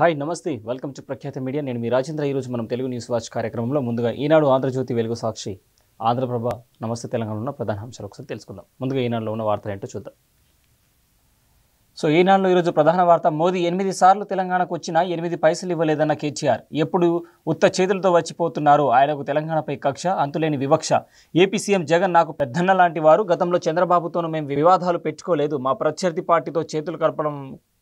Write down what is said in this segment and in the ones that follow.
hi నమస్తే welcome to ప్రఖ్యాత media నేను మీ రాజేంద్ర ఈరోజు మనం తెలుగు న్యూస్ వాచ్ కార్యక్రమంలో ముందుగా ఈనాడు ఆంధ్రజ్యోతి వెలుగు సాక్షి ఆంధ్రప్రభ నమస్తే తెలంగాణ ఉన్న ప్రధాన అంశాలు ఒకసారి తెలుసుకుందాం ముందుగా ఈనాడులో ఉన్న వార్తలు ఏంటో చూద్దాం సో ఈనాడులో ఈరోజు ప్రధాన వార్త మోదీ ఎనిమిది సార్లు తెలంగాణకు వచ్చినా ఎనిమిది పైసలు ఇవ్వలేదన్న కేసీఆర్ ఎప్పుడు ఉత్త చేతులతో వచ్చిపోతున్నారు ఆయనకు తెలంగాణపై కక్ష అంతులేని వివక్ష ఏపీ సీఎం జగన్ నాకు పెద్దన్న లాంటి వారు గతంలో చంద్రబాబుతోనూ మేము వివాదాలు పెట్టుకోలేదు మా ప్రత్యర్థి పార్టీతో చేతులు కలపడం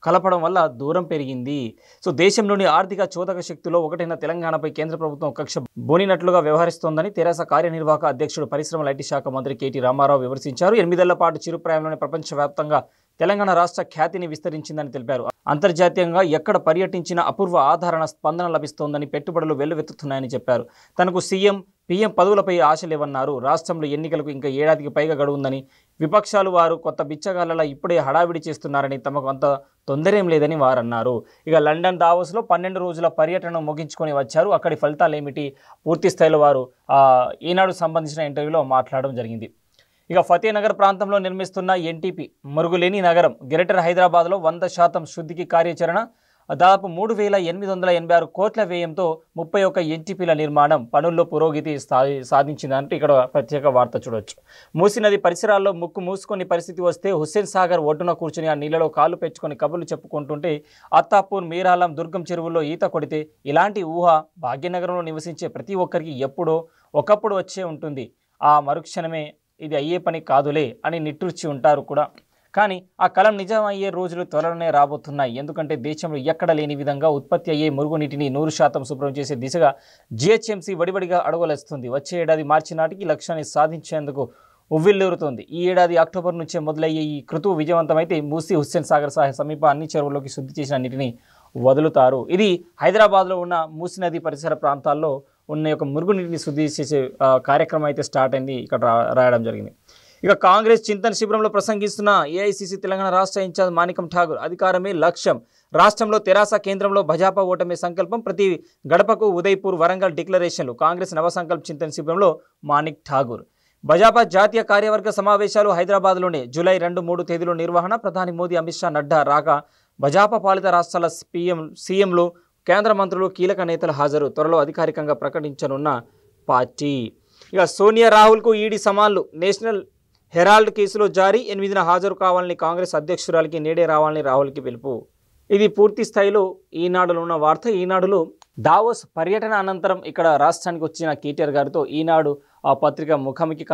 కలపడం వల్ల దూరం పెరిగింది సో దేశంలోని ఆర్థిక చోదక శక్తిలో ఒకటైన తెలంగాణపై కేంద్ర ప్రభుత్వం కక్ష బోనినట్లుగా వ్యవహరిస్తోందని తెరాస కార్యనిర్వాహక అధ్యక్షుడు పరిశ్రమల ఐటీ శాఖ మంత్రి కేటీ రామారావు విమర్శించారు ఎనిమిదేళ్ల పాటు చిరుప్రాయంలోనే ప్రపంచవ్యాప్తంగా తెలంగాణ రాష్ట్ర ఖ్యాతిని విస్తరించిందని తెలిపారు అంతర్జాతీయంగా ఎక్కడ పర్యటించిన అపూర్వ ఆధారణ స్పందన లభిస్తోందని పెట్టుబడులు వెల్లువెత్తుతున్నాయని చెప్పారు తనకు సీఎం పీఎం పదవులపై ఆశలేవన్నారు రాష్ట్రంలో ఎన్నికలకు ఇంకా ఏడాదికి పైగా గడువుందని విపక్షాలు వారు కొత్త బిచ్చగాళ్ళ ఇప్పుడే హడావిడి చేస్తున్నారని తమకు అంత తొందరేం లేదని వారు అన్నారు ఇక లండన్ దావోస్లో పన్నెండు రోజుల పర్యటన ముగించుకొని వచ్చారు అక్కడి ఫలితాలు ఏమిటి పూర్తి స్థాయిలో వారు ఈనాడు సంబంధించిన ఇంటర్వ్యూలో మాట్లాడడం జరిగింది ఇక ఫతేనగర్ ప్రాంతంలో నిర్మిస్తున్న ఎన్టీపీ మురుగులేని నగరం గ్రేటర్ హైదరాబాద్లో వంద శాతం శుద్ధికి కార్యాచరణ దాదాపు మూడు వేల ఎనిమిది వందల ఎనభై ఆరు కోట్ల వ్యయంతో ముప్పై ఒక్క ఎన్టీపీల నిర్మాణం పనుల్లో పురోగతి సాధించిందంటూ ఇక్కడ ప్రత్యేక వార్త చూడొచ్చు మూసి నది పరిసరాల్లో ముక్కు మూసుకొని పరిస్థితి వస్తే హుస్సేన్ సాగర్ ఒడ్డున కూర్చుని ఆ నీళ్ళలో కాళ్ళు పెంచుకొని కబుర్లు చెప్పుకుంటుంటే అత్తాపూర్ మీరాలం దుర్గం చెరువుల్లో ఈత కొడితే ఇలాంటి ఊహ భాగ్యనగరంలో నివసించే ప్రతి ఒక్కరికి ఎప్పుడో ఒకప్పుడు వచ్చే ఉంటుంది ఆ మరుక్షణమే ఇది అయ్యే పని కాదులే అని నిట్టూర్చి ఉంటారు కూడా కానీ ఆ కలం నిజమయ్యే రోజులు త్వరలోనే రాబోతున్నాయి ఎందుకంటే దేశంలో ఎక్కడ లేని విధంగా ఉత్పత్తి అయ్యే మురుగునీటిని నూరు శాతం శుభ్రం చేసే దిశగా జిహెచ్ఎంసీ వడివడిగా అడుగులేస్తుంది వచ్చే ఏడాది మార్చి నాటికి లక్ష్యాన్ని సాధించేందుకు ఉవ్విల్లూరుతోంది ఈ ఏడాది అక్టోబర్ నుంచే మొదలయ్యే ఈ క్రతువు విజయవంతమైతే మూసీ హుస్సేన్ సాగర్ సహాయ సమీప అన్ని చెరువుల్లోకి శుద్ధి చేసిన నీటిని వదులుతారు ఇది హైదరాబాద్లో ఉన్న మూసీ నది పరిసర ప్రాంతాల్లో ఉన్న యొక్క మురుగునీటిని శుద్ధి చేసే కార్యక్రమం అయితే స్టార్ట్ అయింది ఇక్కడ రాయడం జరిగింది ఇక కాంగ్రెస్ చింతన శిబిరంలో ప్రసంగిస్తున్న ఏఐసిసి తెలంగాణ రాష్ట్ర ఇన్ఛార్జ్ మాణికం ఠాగూర్ అధికారమే లక్ష్యం రాష్ట్రంలో తెరాస కేంద్రంలో భజపా ఓటమి సంకల్పం ప్రతి గడపకు ఉదయ్పూర్ వరంగల్ డిక్లరేషన్లు కాంగ్రెస్ నవసంకల్ప చింతన శిబిరంలో మాణిక్ ఠాగూర్ భజాపా జాతీయ కార్యవర్గ సమావేశాలు హైదరాబాద్లోనే జూలై రెండు మూడు తేదీలో నిర్వహణ ప్రధాని మోదీ అమిత్ షా నడ్డా రాగా భజపా పాలిత రాష్ట్రాల పీఎం సీఎంలు కేంద్ర మంత్రులు కీలక నేతలు హాజరు త్వరలో అధికారికంగా ప్రకటించనున్న పార్టీ ఇక సోనియా రాహుల్కు ఈడీ సమాన్లు నేషనల్ హెరాల్డ్ కేసులో జారీ ఎనిమిదిన హాజరు కావాలని కాంగ్రెస్ అధ్యక్షురాలికి నేడే రావాలని రాహుల్కి పిలుపు ఇది పూర్తి స్థాయిలో ఈనాడులో ఉన్న వార్త ఈనాడులో దావోస్ పర్యటన అనంతరం ఇక్కడ రాష్ట్రానికి వచ్చిన కేటీఆర్ గారితో ఈనాడు ఆ పత్రిక ముఖాముఖి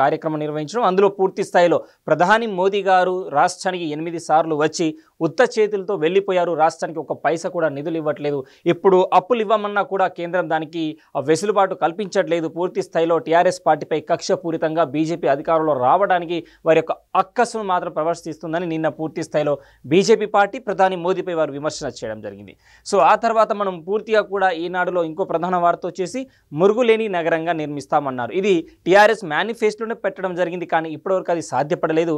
కార్యక్రమం నిర్వహించడం అందులో పూర్తి స్థాయిలో ప్రధాని మోదీ గారు రాష్ట్రానికి ఎనిమిది సార్లు వచ్చి ఉత్త చేతులతో వెళ్ళిపోయారు రాష్ట్రానికి ఒక పైస కూడా నిధులు ఇవ్వట్లేదు ఇప్పుడు అప్పులు ఇవ్వమన్నా కూడా కేంద్రం దానికి వెసులుబాటు కల్పించట్లేదు పూర్తి స్థాయిలో టీఆర్ఎస్ పార్టీపై కక్షపూరితంగా బీజేపీ అధికారంలో రావడానికి వారి యొక్క అక్కసును మాత్రం ప్రవర్తిస్తుందని నిన్న పూర్తి స్థాయిలో బీజేపీ పార్టీ ప్రధాని మోదీపై వారు విమర్శన చేయడం జరిగింది సో ఆ తర్వాత మనం పూర్తిగా కూడా ఈనాడులో ఇంకో ప్రధాన వార్త వచ్చేసి మురుగులేని నగరంగా నిర్మిస్తామన్నారు ఇది టీఆర్ఎస్ మేనిఫెస్టోనే పెట్టడం జరిగింది కానీ ఇప్పటివరకు అది సాధ్యపడలేదు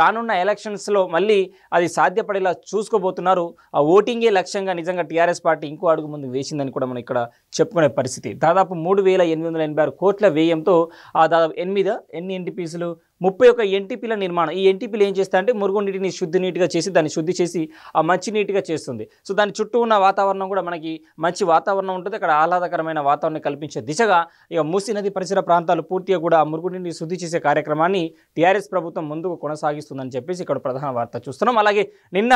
రానున్న ఎలక్షన్స్లో మళ్ళీ అది సాధ్యపడేలా చూసుకోబోతున్నారు ఆ ఓటింగే లక్ష్యంగా నిజంగా టీఆర్ఎస్ పార్టీ ఇంకో అడుగు ముందు వేసిందని కూడా మనం ఇక్కడ చెప్పుకునే పరిస్థితి దాదాపు మూడు కోట్ల వ్యయంతో ఆ దాదాపు ఎనిమిది ఎన్ని ఎన్టీపీసీలు ముప్పై ఒక ఎన్టీపీల నిర్మాణం ఈ ఎన్టీపీలు ఏం చేస్తా అంటే నీటిని శుద్ధి నీటిగా చేసి దాన్ని శుద్ధి చేసి ఆ మంచి నీటిగా చేస్తుంది సో దాని చుట్టూ ఉన్న వాతావరణం కూడా మనకి మంచి వాతావరణం ఉంటుంది అక్కడ ఆహ్లాదకరమైన వాతావరణం కల్పించే దిశగా ఇక మూసీ నది పరిసర ప్రాంతాలు పూర్తిగా కూడా నీటిని శుద్ధి చేసే కార్యక్రమాన్ని టీఆర్ఎస్ ప్రభుత్వం ముందుకు కొనసాగిస్తుందని చెప్పేసి ఇక్కడ ప్రధాన వార్త చూస్తున్నాం అలాగే నిన్న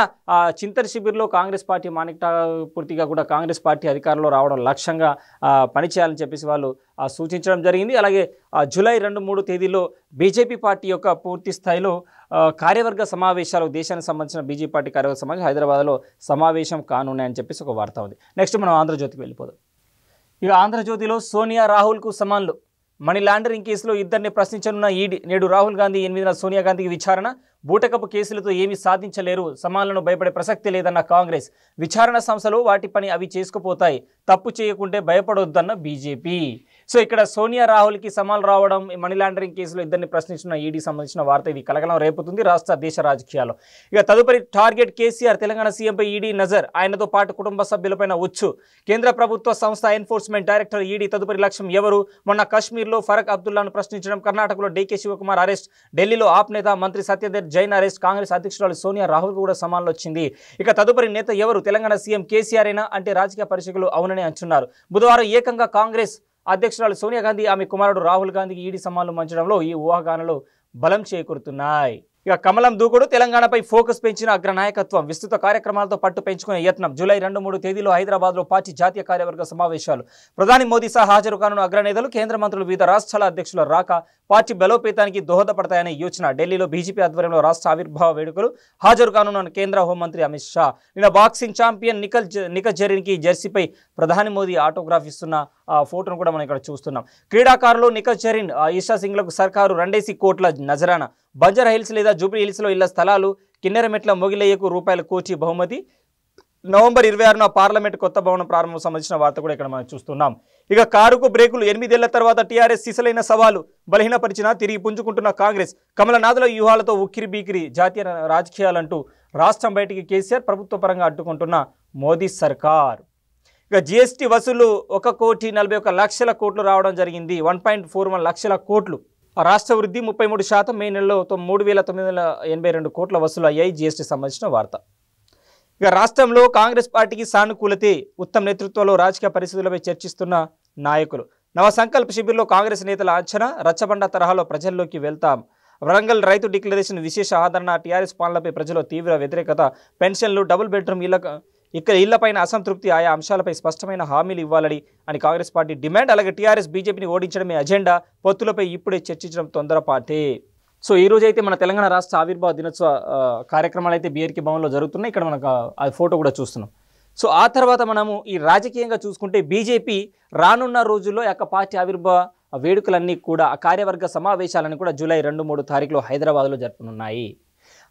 చింతర్ శిబిర్లో కాంగ్రెస్ పార్టీ మానిక పూర్తిగా కూడా కాంగ్రెస్ పార్టీ అధికారంలో రావడం లక్ష్యంగా పనిచేయాలని చెప్పేసి వాళ్ళు సూచించడం జరిగింది అలాగే జూలై రెండు మూడు తేదీలో బీజేపీ పార్టీ యొక్క పూర్తి స్థాయిలో కార్యవర్గ సమావేశాలు దేశానికి సంబంధించిన బీజేపీ పార్టీ కార్యవర్గ సమావేశం హైదరాబాద్లో సమావేశం కానున్నాయని చెప్పేసి ఒక వార్త ఉంది నెక్స్ట్ మనం ఆంధ్రజ్యోతికి వెళ్ళిపోదాం ఇక ఆంధ్రజ్యోతిలో సోనియా రాహుల్కు సమాన్లు మనీ లాండరింగ్ కేసులో ఇద్దరిని ప్రశ్నించనున్న ఈడీ నేడు రాహుల్ గాంధీ ఎనిమిదిన సోనియా గాంధీకి విచారణ బూటకపు కేసులతో ఏమీ సాధించలేరు సమాలను భయపడే ప్రసక్తి లేదన్న కాంగ్రెస్ విచారణ సంస్థలు వాటి పని అవి చేసుకుపోతాయి తప్పు చేయకుంటే భయపడొద్దన్న బీజేపీ సో ఇక్కడ సోనియా రాహుల్కి సమాలు రావడం మనీ లాండరింగ్ కేసులో ఇద్దరిని ప్రశ్నించిన ఈడీ e సంబంధించిన వార్త ఇది కలకలం రేపుతుంది రాష్ట్ర దేశ రాజకీయాల్లో ఇక తదుపరి టార్గెట్ కేసీఆర్ తెలంగాణ సీఎంపై ఈడీ e నజర్ ఆయనతో పాటు కుటుంబ సభ్యులపైన వచ్చు కేంద్ర ప్రభుత్వ సంస్థ ఎన్ఫోర్స్మెంట్ డైరెక్టర్ ఈడీ e తదుపరి లక్ష్యం ఎవరు మొన్న కాశ్మీర్లో ఫరక్ అబ్దుల్లాను ప్రశ్నించడం కర్ణాటకలో డీకే శివకుమార్ అరెస్ట్ ఢిల్లీలో ఆప్ నేత మంత్రి సత్యదేవ్ జైన్ అరెస్ట్ కాంగ్రెస్ అధ్యక్షురాలు సోనియా రాహుల్ కూడా సమాన్లు వచ్చింది ఇక తదుపరి నేత ఎవరు తెలంగాణ సీఎం కేసీఆర్ అయినా అంటే రాజకీయ పరిశీలు అవునని అంటున్నారు బుధవారం ఏకంగా కాంగ్రెస్ అధ్యక్షురాలు సోనియా గాంధీ ఆమె కుమారుడు రాహుల్ గాంధీకి ఈడీ సమ్మాన్లు మంచడంలో ఈ ఊహాగానలు బలం చేకూరుతున్నాయి ఇక కమలం దూకుడు తెలంగాణపై ఫోకస్ పెంచిన అగ్రనాయకత్వం విస్తృత కార్యక్రమాలతో పట్టు పెంచుకునే యత్నం జూలై రెండు మూడు తేదీలో హైదరాబాద్లో పార్టీ జాతీయ కార్యవర్గ సమావేశాలు ప్రధాని మోదీ సహా హాజరు కానున్న అగ్రనేతలు కేంద్ర మంత్రులు వివిధ రాష్ట్రాల అధ్యక్షుల రాక పార్టీ బలోపేతానికి దోహదపడతాయనే యోచన ఢిల్లీలో బీజేపీ ఆధ్వర్యంలో రాష్ట్ర ఆవిర్భావ వేడుకలు హాజరు కానున్న కేంద్ర హోంమంత్రి అమిత్ షా నిన్న బాక్సింగ్ ఛాంపియన్ నిఖల్ నికల్ జరీన్కి జెర్సీపై ప్రధాని మోదీ ఆటోగ్రాఫ్ ఇస్తున్న ఫోటోను కూడా మనం ఇక్కడ చూస్తున్నాం క్రీడాకారులు నిఖత్ చరిన్ ఈషా సింగ్లకు సర్కారు రెండేసి కోట్ల నజరాన బంజర్ హిల్స్ లేదా జూబ్లీ హిల్స్లో ఇళ్ల స్థలాలు కిన్నెరమెట్ల మొగిలయ్యకు రూపాయల కోచి బహుమతి నవంబర్ ఇరవై ఆరున పార్లమెంట్ కొత్త భవనం ప్రారంభం సంబంధించిన వార్త కూడా ఇక్కడ మనం చూస్తున్నాం ఇక కారుకు బ్రేకులు ఎనిమిదేళ్ల తర్వాత టీఆర్ఎస్ సిసలైన సవాలు బలహీనపరిచిన తిరిగి పుంజుకుంటున్న కాంగ్రెస్ కమలనాథుల వ్యూహాలతో ఉక్కిరి బీకిరి జాతీయ రాజకీయాలంటూ రాష్ట్రం బయటికి కేసీఆర్ ప్రభుత్వ పరంగా అడ్డుకుంటున్న మోదీ సర్కారు ఇక జిఎస్టీ వసూలు ఒక కోటి నలభై ఒక లక్షల కోట్లు రావడం జరిగింది వన్ పాయింట్ ఫోర్ వన్ లక్షల కోట్లు రాష్ట్ర వృద్ధి ముప్పై మూడు శాతం మే నెలలో మూడు వేల తొమ్మిది వందల ఎనభై రెండు కోట్ల వసూలు అయ్యాయి జిఎస్టీ సంబంధించిన వార్త ఇక రాష్ట్రంలో కాంగ్రెస్ పార్టీకి సానుకూలతే ఉత్తమ నేతృత్వంలో రాజకీయ పరిస్థితులపై చర్చిస్తున్న నాయకులు నవ సంకల్ప శిబిరంలో కాంగ్రెస్ నేతల అంచనా రచ్చబండ తరహాలో ప్రజల్లోకి వెళ్తాం వరంగల్ రైతు డిక్లరేషన్ విశేష ఆదరణ టీఆర్ఎస్ పాలనపై ప్రజలు తీవ్ర వ్యతిరేకత పెన్షన్లు డబుల్ బెడ్రూమ్ ఇళ్ల ఇక్కడ ఇళ్లపైన అసంతృప్తి ఆయా అంశాలపై స్పష్టమైన హామీలు ఇవ్వాలని అని కాంగ్రెస్ పార్టీ డిమాండ్ అలాగే టీఆర్ఎస్ బీజేపీని ఓడించడమే అజెండా పొత్తులపై ఇప్పుడే చర్చించడం తొందరపాటే సో ఈ రోజు అయితే మన తెలంగాణ రాష్ట్ర ఆవిర్భావ దినోత్సవ కార్యక్రమాలు అయితే బీఆర్కి భవన్లో జరుగుతున్నాయి ఇక్కడ మనకు ఆ ఫోటో కూడా చూస్తున్నాం సో ఆ తర్వాత మనము ఈ రాజకీయంగా చూసుకుంటే బీజేపీ రానున్న రోజుల్లో యొక్క పార్టీ ఆవిర్భావ వేడుకలన్నీ కూడా ఆ కార్యవర్గ సమావేశాలను కూడా జూలై రెండు మూడు తారీఖులో హైదరాబాద్లో జరుపునున్నాయి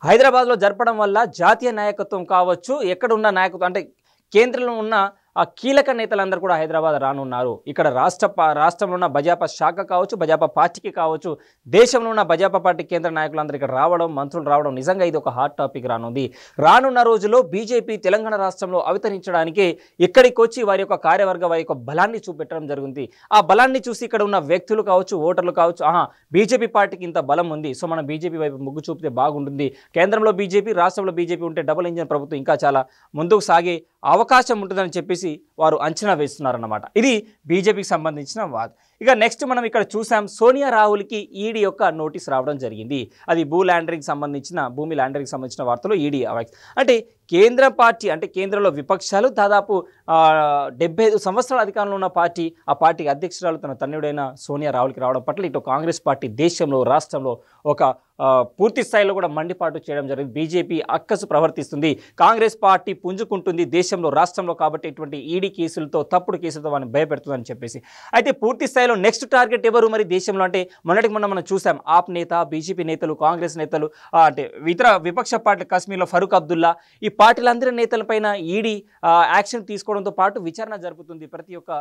హైదరాబాద్లో జరపడం వల్ల జాతీయ నాయకత్వం కావచ్చు ఎక్కడ ఉన్న నాయకత్వం అంటే కేంద్రంలో ఉన్న ఆ కీలక నేతలందరూ కూడా హైదరాబాద్ రానున్నారు ఇక్కడ రాష్ట్ర రాష్ట్రంలో ఉన్న బజాపా శాఖ కావచ్చు బజాపా పార్టీకి కావచ్చు దేశంలో ఉన్న బజాపా పార్టీ కేంద్ర నాయకులందరూ ఇక్కడ రావడం మంత్రులు రావడం నిజంగా ఇది ఒక హాట్ టాపిక్ రానుంది రానున్న రోజుల్లో బీజేపీ తెలంగాణ రాష్ట్రంలో అవతరించడానికి ఇక్కడికి వచ్చి వారి యొక్క కార్యవర్గ వారి యొక్క బలాన్ని చూపెట్టడం జరుగుతుంది ఆ బలాన్ని చూసి ఇక్కడ ఉన్న వ్యక్తులు కావచ్చు ఓటర్లు కావచ్చు ఆహా బీజేపీ పార్టీకి ఇంత బలం ఉంది సో మనం బీజేపీ వైపు ముగ్గు చూపితే బాగుంటుంది కేంద్రంలో బీజేపీ రాష్ట్రంలో బీజేపీ ఉంటే డబుల్ ఇంజన్ ప్రభుత్వం ఇంకా చాలా ముందుకు సాగి అవకాశం ఉంటుందని చెప్పేసి వారు అంచనా వేస్తున్నారన్నమాట ఇది బీజేపీకి సంబంధించిన వాద్ ఇక నెక్స్ట్ మనం ఇక్కడ చూసాం సోనియా రాహుల్కి ఈడీ e యొక్క నోటీస్ రావడం జరిగింది అది భూ ల్యాండరింగ్ సంబంధించిన భూమి ల్యాండరింగ్ సంబంధించిన వార్తలు ఈడీ e అంటే కేంద్ర పార్టీ అంటే కేంద్రంలో విపక్షాలు దాదాపు డెబ్బై ఐదు సంవత్సరాల అధికారంలో ఉన్న పార్టీ ఆ పార్టీ అధ్యక్షురాలు తన తన్నుడైన సోనియా రాహుల్కి రావడం పట్ల ఇటు కాంగ్రెస్ పార్టీ దేశంలో రాష్ట్రంలో ఒక పూర్తి స్థాయిలో కూడా మండిపాటు చేయడం జరిగింది బీజేపీ అక్కసు ప్రవర్తిస్తుంది కాంగ్రెస్ పార్టీ పుంజుకుంటుంది దేశంలో రాష్ట్రంలో కాబట్టి ఇటువంటి ఈడీ e కేసులతో తప్పుడు కేసులతో వాళ్ళని భయపెడుతుందని చెప్పేసి అయితే పూర్తి స్థాయి స్థాయిలో నెక్స్ట్ టార్గెట్ ఎవరు మరి దేశంలో అంటే మొన్నటికి మొన్న మనం చూసాం ఆప్ నేత బీజేపీ నేతలు కాంగ్రెస్ నేతలు అంటే ఇతర విపక్ష పార్టీ కాశ్మీర్లో ఫరూక్ అబ్దుల్లా ఈ పార్టీలందరి నేతలపైన ఈడీ యాక్షన్ తీసుకోవడంతో పాటు విచారణ జరుపుతుంది ప్రతి ఒక్క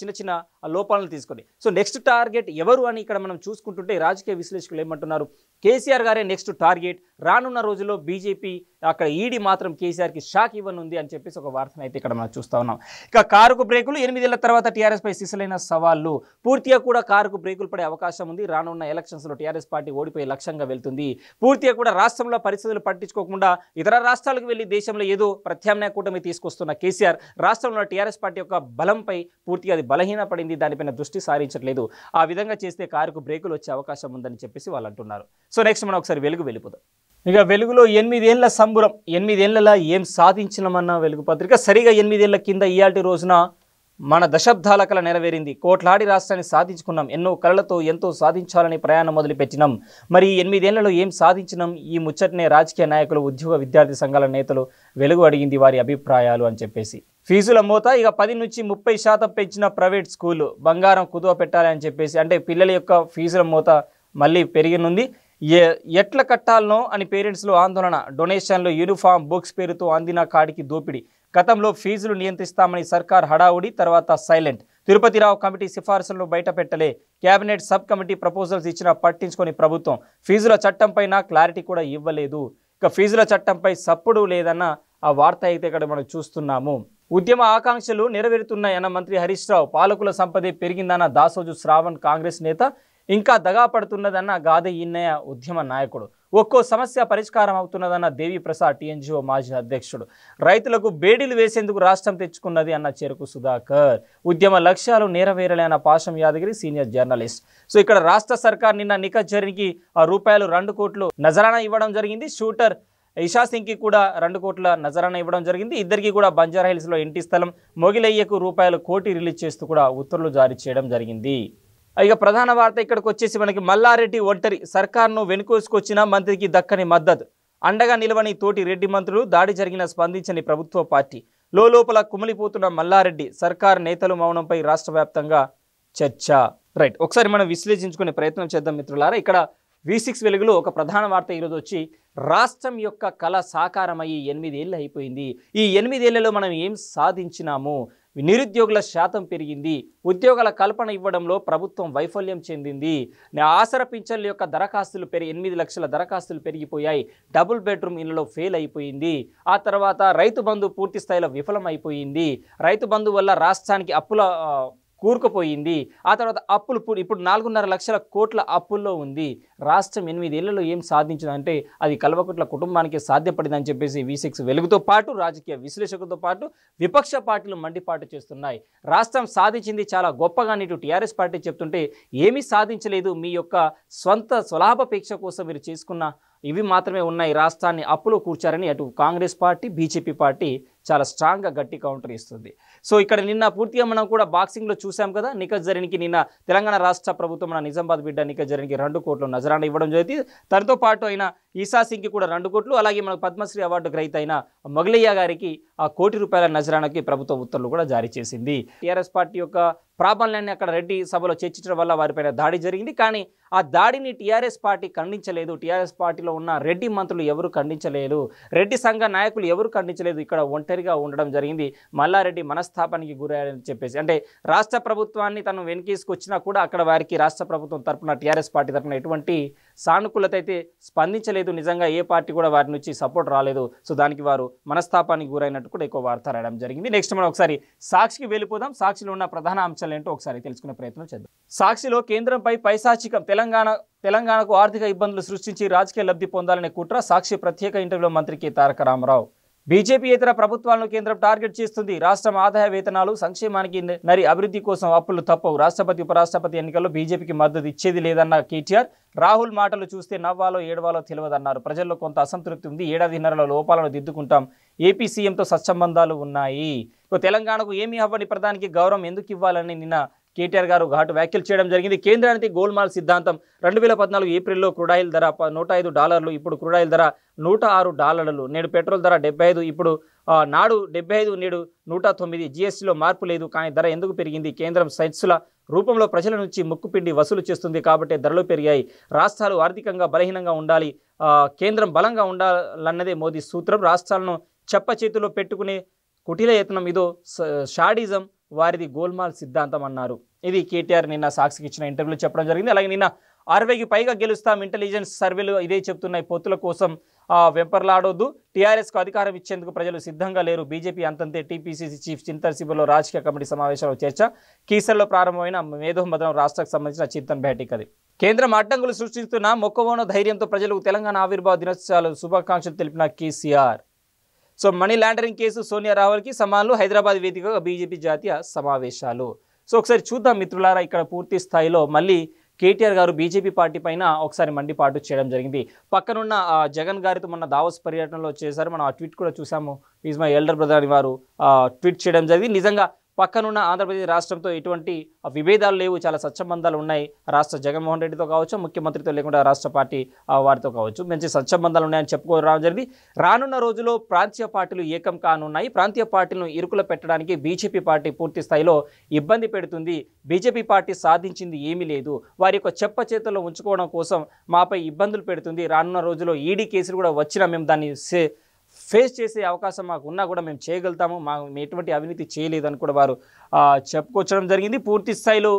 చిన్న చిన్న లోపాలను తీసుకొని సో నెక్స్ట్ టార్గెట్ ఎవరు అని ఇక్కడ మనం చూసుకుంటుంటే రాజకీయ విశ్లేషకులు ఏమంటున్నారు కేసీఆర్ గారే నెక్స్ట్ టార్గెట్ రానున్న రోజుల్లో బీజేపీ అక్కడ ఈడీ మాత్రం కేసీఆర్కి షాక్ ఇవ్వనుంది అని చెప్పేసి ఒక వార్తను అయితే ఇక్కడ మనం చూస్తూ ఉన్నాం ఇక కారుకు బ్రేకులు ఎనిమిదేళ్ల తర్వాత టీఆర్ఎస్పై సిసలైన సవాళ్లు పూర్తిగా కూడా కారుకు బ్రేకులు పడే అవకాశం ఉంది రానున్న ఎలక్షన్స్లో టీఆర్ఎస్ పార్టీ ఓడిపోయే లక్ష్యంగా వెళ్తుంది పూర్తిగా కూడా రాష్ట్రంలో పరిస్థితులు పట్టించుకోకుండా ఇతర రాష్ట్రాలకు వెళ్ళి దేశంలో ఏదో ప్రత్యామ్నాయ కూటమి తీసుకొస్తున్న కేసీఆర్ రాష్ట్రంలో టీఆర్ఎస్ పార్టీ యొక్క బలంపై పూర్తిగా అది బలహీన పడింది దానిపైన దృష్టి సారించట్లేదు ఆ విధంగా చేస్తే కారుకు బ్రేకులు వచ్చే అవకాశం ఉందని చెప్పేసి వాళ్ళు అంటున్నారు సో నెక్స్ట్ మనం ఒకసారి వెలుగు వెళ్ళిపోదాం ఇక వెలుగులో ఎనిమిదేళ్ల సంబురం ఎనిమిదేళ్లలో ఏం సాధించినమన్న వెలుగు పత్రిక సరిగా ఎనిమిదేళ్ల కింద ఇయాల్టి రోజున మన దశాబ్దాల కళ నెరవేరింది కోట్లాడి రాష్ట్రాన్ని సాధించుకున్నాం ఎన్నో కళలతో ఎంతో సాధించాలని ప్రయాణం మొదలుపెట్టినాం మరి ఎనిమిదేళ్లలో ఏం సాధించినాం ఈ ముచ్చటనే రాజకీయ నాయకులు ఉద్యోగ విద్యార్థి సంఘాల నేతలు వెలుగు అడిగింది వారి అభిప్రాయాలు అని చెప్పేసి ఫీజుల మోత ఇక పది నుంచి ముప్పై శాతం పెంచిన ప్రైవేట్ స్కూలు బంగారం కుదువ పెట్టాలని చెప్పేసి అంటే పిల్లల యొక్క ఫీజుల మోత మళ్ళీ పెరిగినుంది ఎట్ల కట్టాలనో అని పేరెంట్స్లో ఆందోళన డొనేషన్లు యూనిఫామ్ బుక్స్ పేరుతో అందిన కాడికి దోపిడీ గతంలో ఫీజులు నియంత్రిస్తామని సర్కార్ హడావుడి తర్వాత సైలెంట్ తిరుపతిరావు కమిటీ సిఫార్సులను బయట పెట్టలే కేబినెట్ సబ్ కమిటీ ప్రపోజల్స్ ఇచ్చినా పట్టించుకొని ప్రభుత్వం ఫీజుల చట్టంపైన క్లారిటీ కూడా ఇవ్వలేదు ఇక ఫీజుల చట్టంపై సప్పుడు లేదన్న ఆ వార్త అయితే ఇక్కడ మనం చూస్తున్నాము ఉద్యమ ఆకాంక్షలు నెరవేరుతున్నాయన్న మంత్రి హరీష్ రావు పాలకుల సంపదే పెరిగిందన్న దాసోజు శ్రావణ్ కాంగ్రెస్ నేత ఇంకా దగా పడుతున్నదన్న గాదే ఇన్నయ్య ఉద్యమ నాయకుడు ఒక్కో సమస్య పరిష్కారం అవుతున్నదన్న దేవిప్రసాద్ ప్రసాద్ టీఎన్జిఓ మాజీ అధ్యక్షుడు రైతులకు బేడీలు వేసేందుకు రాష్ట్రం తెచ్చుకున్నది అన్న చెరుకు సుధాకర్ ఉద్యమ లక్ష్యాలు నెరవేరలేన పాశం యాదగిరి సీనియర్ జర్నలిస్ట్ సో ఇక్కడ రాష్ట్ర సర్కార్ నిన్న ఆ రూపాయలు రెండు కోట్లు నజరానా ఇవ్వడం జరిగింది షూటర్ ఇషా సింగ్కి కూడా రెండు కోట్ల నజరాన ఇవ్వడం జరిగింది ఇద్దరికి కూడా బంజారా హిల్స్లో ఇంటి స్థలం మొగిలయ్యకు రూపాయలు కోటి రిలీజ్ చేస్తూ కూడా ఉత్తర్వులు జారీ చేయడం జరిగింది ఇక ప్రధాన వార్త ఇక్కడికి వచ్చేసి మనకి మల్లారెడ్డి ఒంటరి సర్కార్ను వెనుకోసుకొచ్చిన మంత్రికి దక్కని మద్దతు అండగా నిలవని తోటి రెడ్డి మంత్రులు దాడి జరిగిన స్పందించని ప్రభుత్వ పార్టీ లోపల కుమిలిపోతున్న మల్లారెడ్డి సర్కార్ నేతలు మౌనంపై రాష్ట్ర చర్చ రైట్ ఒకసారి మనం విశ్లేషించుకునే ప్రయత్నం చేద్దాం మిత్రులారా ఇక్కడ వి సిక్స్ వెలుగులో ఒక ప్రధాన వార్త ఈరోజు వచ్చి రాష్ట్రం యొక్క కళ సాకారమయ్యి ఎనిమిదేళ్ళు అయిపోయింది ఈ ఎనిమిదేళ్లలో మనం ఏం సాధించినాము నిరుద్యోగుల శాతం పెరిగింది ఉద్యోగాల కల్పన ఇవ్వడంలో ప్రభుత్వం వైఫల్యం చెందింది ఆసర పింఛన్ల యొక్క దరఖాస్తులు పెరిగి ఎనిమిది లక్షల దరఖాస్తులు పెరిగిపోయాయి డబుల్ బెడ్రూమ్ ఇళ్లలో ఫెయిల్ అయిపోయింది ఆ తర్వాత రైతు బంధు పూర్తి స్థాయిలో విఫలమైపోయింది రైతు బంధు వల్ల రాష్ట్రానికి అప్పుల కూరుకుపోయింది ఆ తర్వాత అప్పులు ఇప్పుడు నాలుగున్నర లక్షల కోట్ల అప్పుల్లో ఉంది రాష్ట్రం ఎనిమిది ఏళ్లలో ఏం సాధించిందంటే అది కల్వకుట్ల కుటుంబానికి సాధ్యపడిందని చెప్పేసి వి సిక్స్ వెలుగుతో పాటు రాజకీయ విశ్లేషకులతో పాటు విపక్ష పార్టీలు మండిపాటు చేస్తున్నాయి రాష్ట్రం సాధించింది చాలా గొప్పగా నీటు టీఆర్ఎస్ పార్టీ చెప్తుంటే ఏమీ సాధించలేదు మీ యొక్క సొంత సులాభపేక్ష కోసం మీరు చేసుకున్న ఇవి మాత్రమే ఉన్నాయి రాష్ట్రాన్ని అప్పులో కూర్చారని అటు కాంగ్రెస్ పార్టీ బీజేపీ పార్టీ చాలా స్ట్రాంగ్గా గట్టి కౌంటర్ ఇస్తుంది సో ఇక్కడ నిన్న పూర్తిగా మనం కూడా బాక్సింగ్లో చూసాం కదా నికజ్ జరీన్కి నిన్న తెలంగాణ రాష్ట్ర ప్రభుత్వం మన నిజామాబాద్ బిడ్డ నికజ్ జరీన్కి రెండు కోట్లు నజరాన ఇవ్వడం జరిగింది తనతో పాటు అయిన ఈసా సింగ్కి కూడా రెండు కోట్లు అలాగే మనకు పద్మశ్రీ అవార్డు గ్రహీత అయిన మొగలయ్య గారికి ఆ కోటి రూపాయల నజరానికి ప్రభుత్వ ఉత్తర్వులు కూడా జారీ చేసింది టీఆర్ఎస్ పార్టీ యొక్క ప్రాబల్యాన్ని అక్కడ రెడ్డి సభలో చర్చించడం వల్ల వారిపైన దాడి జరిగింది కానీ ఆ దాడిని టీఆర్ఎస్ పార్టీ ఖండించలేదు టీఆర్ఎస్ పార్టీలో ఉన్న రెడ్డి మంత్రులు ఎవరు ఖండించలేదు రెడ్డి సంఘ నాయకులు ఎవరు ఖండించలేదు ఇక్కడ ఒంటరిగా ఉండడం జరిగింది మల్లారెడ్డి మనస్థాపానికి గురయ్యారని చెప్పేసి అంటే రాష్ట్ర ప్రభుత్వాన్ని తను వెనకేసుకొచ్చినా కూడా అక్కడ వారికి రాష్ట్ర ప్రభుత్వం తరఫున టీఆర్ఎస్ పార్టీ తరఫున ఎటువంటి సానుకూలత అయితే స్పందించలేదు నిజంగా ఏ పార్టీ కూడా వారి నుంచి సపోర్ట్ రాలేదు సో దానికి వారు మనస్తాపానికి గురైనట్టు కూడా ఎక్కువ వార్త రాయడం జరిగింది నెక్స్ట్ మనం ఒకసారి సాక్షికి వెళ్ళిపోదాం సాక్షిలో ఉన్న ప్రధాన అంశాలు ఏంటో ఒకసారి తెలుసుకునే ప్రయత్నం చేద్దాం సాక్షిలో కేంద్రంపై పైశాచికం తెలంగాణ తెలంగాణకు ఆర్థిక ఇబ్బందులు సృష్టించి రాజకీయ లబ్ధి పొందాలనే కుట్ర సాక్షి ప్రత్యేక ఇంటర్వ్యూలో మంత్రి కె తారక రామారావు బీజేపీ ఇతర ప్రభుత్వాలను కేంద్రం టార్గెట్ చేస్తుంది రాష్ట్రం ఆదాయ వేతనాలు సంక్షేమానికి నరి అభివృద్ధి కోసం అప్పులు తప్పవు రాష్ట్రపతి ఉపరాష్ట్రపతి ఎన్నికల్లో బీజేపీకి మద్దతు ఇచ్చేది లేదన్న కేటీఆర్ రాహుల్ మాటలు చూస్తే నవ్వాలో ఏడవాలో తెలియదన్నారు ప్రజల్లో కొంత అసంతృప్తి ఉంది ఏడాదిన్నరలో లోపాలను దిద్దుకుంటాం ఏపీ సీఎంతో సత్సంబంధాలు ఉన్నాయి తెలంగాణకు ఏమీ అవ్వని ప్రధానికి గౌరవం ఎందుకు ఇవ్వాలని నిన్న కేటీఆర్ గారు ఘాటు వ్యాఖ్యలు చేయడం జరిగింది కేంద్రానికి గోల్మాల్ సిద్ధాంతం రెండు వేల పద్నాలుగు ఏప్రిల్లో క్రూడాయిల్ ధర నూట ఐదు డాలర్లు ఇప్పుడు క్రూడాయిల్ ధర నూట ఆరు డాలర్లు నేడు పెట్రోల్ ధర డెబ్బై ఐదు ఇప్పుడు నాడు డెబ్బై ఐదు నేడు నూట తొమ్మిది జిఎస్టీలో మార్పు లేదు కానీ ధర ఎందుకు పెరిగింది కేంద్రం సైట్స్ల రూపంలో ప్రజల నుంచి ముక్కుపిండి వసూలు చేస్తుంది కాబట్టి ధరలు పెరిగాయి రాష్ట్రాలు ఆర్థికంగా బలహీనంగా ఉండాలి కేంద్రం బలంగా ఉండాలన్నదే మోదీ సూత్రం రాష్ట్రాలను చెప్ప చేతిలో పెట్టుకునే కుటీల యత్నం ఇదో షాడిజం వారిది గోల్మాల్ సిద్ధాంతం అన్నారు ఇది కేటీఆర్ నిన్న సాక్షికి ఇచ్చిన ఇంటర్వ్యూలో చెప్పడం జరిగింది అలాగే నిన్న అరవైకి పైగా గెలుస్తాం ఇంటెలిజెన్స్ సర్వేలు ఇదే చెప్తున్నాయి పొత్తుల కోసం వెంపర్లాడొద్దు టీఆర్ఎస్కు అధికారం ఇచ్చేందుకు ప్రజలు సిద్ధంగా లేరు బీజేపీ అంతంతే టీపీసీసీ చీఫ్ చింతన్ శిబిర్లో రాజకీయ కమిటీ సమావేశంలో చర్చ కీసర్లో ప్రారంభమైన మేధోమదనం రాష్ట్రకు సంబంధించిన చింతన్ భేటీ కది కేంద్రం అడ్డంకులు సృష్టిస్తున్న మొక్కవోన ధైర్యంతో ప్రజలకు తెలంగాణ ఆవిర్భావ దినోత్సవాలు శుభాకాంక్షలు తెలిపిన KCR so money laundering case Sonia రాహుల్కి సమాన్లు హైదరాబాద్ వేదికగా బీజేపీ జాతీయ సమావేశాలు సో ఒకసారి చూద్దాం మిత్రులారా ఇక్కడ పూర్తి స్థాయిలో మళ్ళీ కేటీఆర్ గారు బీజేపీ పార్టీ పైన ఒకసారి మండిపాటు చేయడం జరిగింది పక్కనున్న జగన్ గారితో మొన్న దావోస్ పర్యటనలో చేశారు మనం ఆ ట్వీట్ కూడా చూసాము ఈజ్ మై ఎల్డర్ బ్రదర్ అని వారు ట్వీట్ చేయడం జరిగింది నిజంగా పక్కనున్న ఆంధ్రప్రదేశ్ రాష్ట్రంతో ఎటువంటి విభేదాలు లేవు చాలా సత్సంబంధాలు ఉన్నాయి రాష్ట్ర జగన్మోహన్ రెడ్డితో కావచ్చు ముఖ్యమంత్రితో లేకుండా రాష్ట్ర పార్టీ వారితో కావచ్చు మంచి సత్సంబంధాలు ఉన్నాయని చెప్పుకోవడం జరిగింది రానున్న రోజుల్లో ప్రాంతీయ పార్టీలు ఏకం కానున్నాయి ప్రాంతీయ పార్టీలను ఇరుకుల పెట్టడానికి బీజేపీ పార్టీ పూర్తి స్థాయిలో ఇబ్బంది పెడుతుంది బీజేపీ పార్టీ సాధించింది ఏమీ లేదు వారి యొక్క చెప్ప చేతుల్లో ఉంచుకోవడం కోసం మాపై ఇబ్బందులు పెడుతుంది రానున్న రోజుల్లో ఈడీ కేసులు కూడా వచ్చినా మేము దాన్ని ఫేస్ చేసే అవకాశం మాకు ఉన్నా కూడా మేము చేయగలుగుతాము మా ఎటువంటి అవినీతి చేయలేదని కూడా వారు చెప్పుకొచ్చడం జరిగింది పూర్తి స్థాయిలో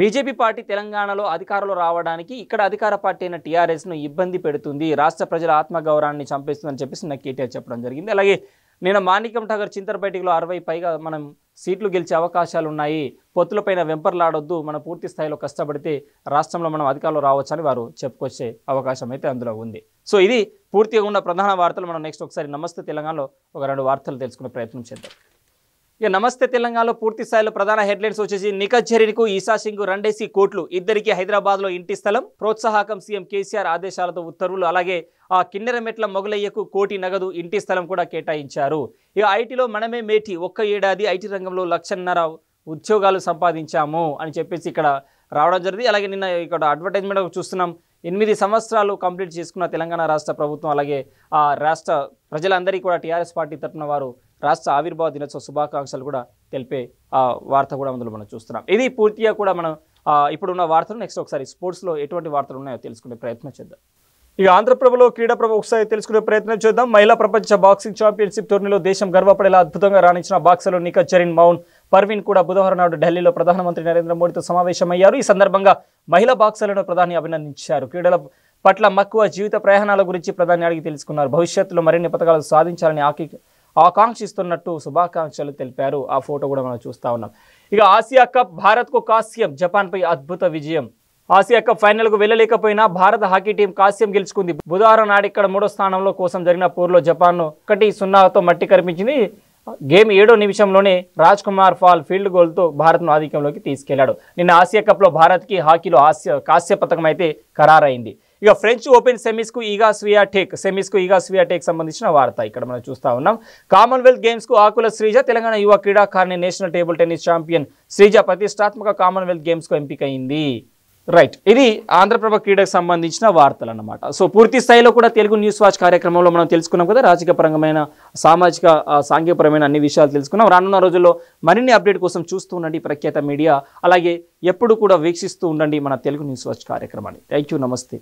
బీజేపీ పార్టీ తెలంగాణలో అధికారంలో రావడానికి ఇక్కడ అధికార పార్టీ అయిన టీఆర్ఎస్ను ఇబ్బంది పెడుతుంది రాష్ట్ర ప్రజల ఆత్మగౌరవాన్ని చంపేస్తుందని చెప్పేసి నాకు కేటీఆర్ చెప్పడం జరిగింది అలాగే నేను మాణికం ఠాగర్ చింతర్ అరవై పైగా మనం సీట్లు గెలిచే అవకాశాలు ఉన్నాయి పొత్తులపైన వెంపర్లాడొద్దు మనం పూర్తి స్థాయిలో కష్టపడితే రాష్ట్రంలో మనం అధికారంలో రావచ్చని వారు చెప్పుకొచ్చే అవకాశం అయితే అందులో ఉంది సో ఇది పూర్తిగా ఉన్న ప్రధాన వార్తలు మనం నెక్స్ట్ ఒకసారి నమస్తే తెలంగాణలో ఒక రెండు వార్తలు తెలుసుకునే ప్రయత్నం చేద్దాం ఇక నమస్తే తెలంగాణలో పూర్తి స్థాయిలో ప్రధాన హెడ్లైన్స్ వచ్చేసి నిఖజ్జరీకు ఈశా సింగ్ రెండేసి కోట్లు ఇద్దరికి హైదరాబాద్లో ఇంటి స్థలం ప్రోత్సాహకం సీఎం కేసీఆర్ ఆదేశాలతో ఉత్తర్వులు అలాగే ఆ కిన్నెరమెట్ల మొగలయ్యకు కోటి నగదు ఇంటి స్థలం కూడా కేటాయించారు ఇక ఐటీలో మనమే మేటి ఒక్క ఏడాది ఐటీ రంగంలో లక్షన్నర ఉద్యోగాలు సంపాదించాము అని చెప్పేసి ఇక్కడ రావడం జరిగింది అలాగే నిన్న ఇక్కడ అడ్వర్టైజ్మెంట్ చూస్తున్నాం ఎనిమిది సంవత్సరాలు కంప్లీట్ చేసుకున్న తెలంగాణ రాష్ట్ర ప్రభుత్వం అలాగే ఆ రాష్ట్ర ప్రజలందరికీ కూడా టీఆర్ఎస్ పార్టీ తరఫున వారు రాష్ట్ర ఆవిర్భావ దినోత్సవ శుభాకాంక్షలు కూడా తెలిపే వార్త కూడా అందులో మనం చూస్తున్నాం ఇది పూర్తిగా కూడా మనం ఇప్పుడున్న వార్తలు నెక్స్ట్ ఒకసారి స్పోర్ట్స్లో ఎటువంటి వార్తలు ఉన్నాయో తెలుసుకునే ప్రయత్నం చేద్దాం ఇక ఆంధ్రప్రభలో క్రీడా ప్రభ ఒకసారి తెలుసుకునే ప్రయత్నం చేద్దాం మహిళా ప్రపంచ బాక్సింగ్ ఛాంపియన్షిప్ టోర్నీలో దేశం గర్వపడేలా అద్భుతంగా రాణించిన బాక్సర్లు నిఖత్ జరీన్ మౌన్ పర్వీన్ కూడా బుధవారం నాడు ఢిల్లీలో ప్రధానమంత్రి నరేంద్ర మోడీతో సమావేశమయ్యారు ఈ సందర్భంగా మహిళా బాక్సర్లను ప్రధాని అభినందించారు క్రీడల పట్ల మక్కువ జీవిత ప్రయాణాల గురించి ప్రధాని అడిగి తెలుసుకున్నారు భవిష్యత్తులో మరిన్ని పథకాలు సాధించాలని ఆకి ఆకాంక్షిస్తున్నట్టు శుభాకాంక్షలు తెలిపారు ఆ ఫోటో కూడా మనం చూస్తూ ఉన్నాం ఇక ఆసియా కప్ భారత్కు కాస్యం జపాన్పై అద్భుత విజయం ఆసియా కప్ ఫైనల్కు వెళ్ళలేకపోయినా భారత హాకీ టీం కాస్యం గెలుచుకుంది బుధవారం నాడు ఇక్కడ మూడో స్థానంలో కోసం జరిగిన పోరులో జపాన్ను ఒకటి సున్నాతో మట్టి కనిపించింది గేమ్ ఏడో నిమిషంలోనే రాజ్ కుమార్ ఫాల్ ఫీల్డ్ గోల్తో భారత్ను ఆధిక్యంలోకి తీసుకెళ్లాడు నిన్న ఆసియా కప్లో భారత్కి హాకీలో ఆస్య కాస్య పథకం అయితే ఖరారైంది ఇక ఫ్రెంచ్ ఓపెన్ సెమీస్కు ఈగా స్వియాటేక్ సెమీస్కు ఈగా స్వియాటేక్ సంబంధించిన వార్త ఇక్కడ మనం చూస్తూ ఉన్నాం కామన్వెల్త్ గేమ్స్కు ఆకుల శ్రీజ తెలంగాణ యువ క్రీడాకారిణి national table tennis champion Sreeja ప్రతిష్టాత్మక కామన్వెల్త్ గేమ్స్కు ఎంపికైంది రైట్ ఇది ఆంధ్రప్రభ క్రీడకు సంబంధించిన వార్తలు అన్నమాట సో పూర్తి స్థాయిలో కూడా తెలుగు న్యూస్ వాచ్ కార్యక్రమంలో మనం తెలుసుకున్నాం కదా రాజకీయపరమైన సామాజిక సాంఘికపరమైన అన్ని విషయాలు తెలుసుకున్నాం రానున్న రోజుల్లో మరిన్ని అప్డేట్ కోసం చూస్తూ ఉండండి ప్రఖ్యాత మీడియా అలాగే ఎప్పుడు కూడా వీక్షిస్తూ ఉండండి మన తెలుగు న్యూస్ వాచ్ కార్యక్రమాన్ని థ్యాంక్ నమస్తే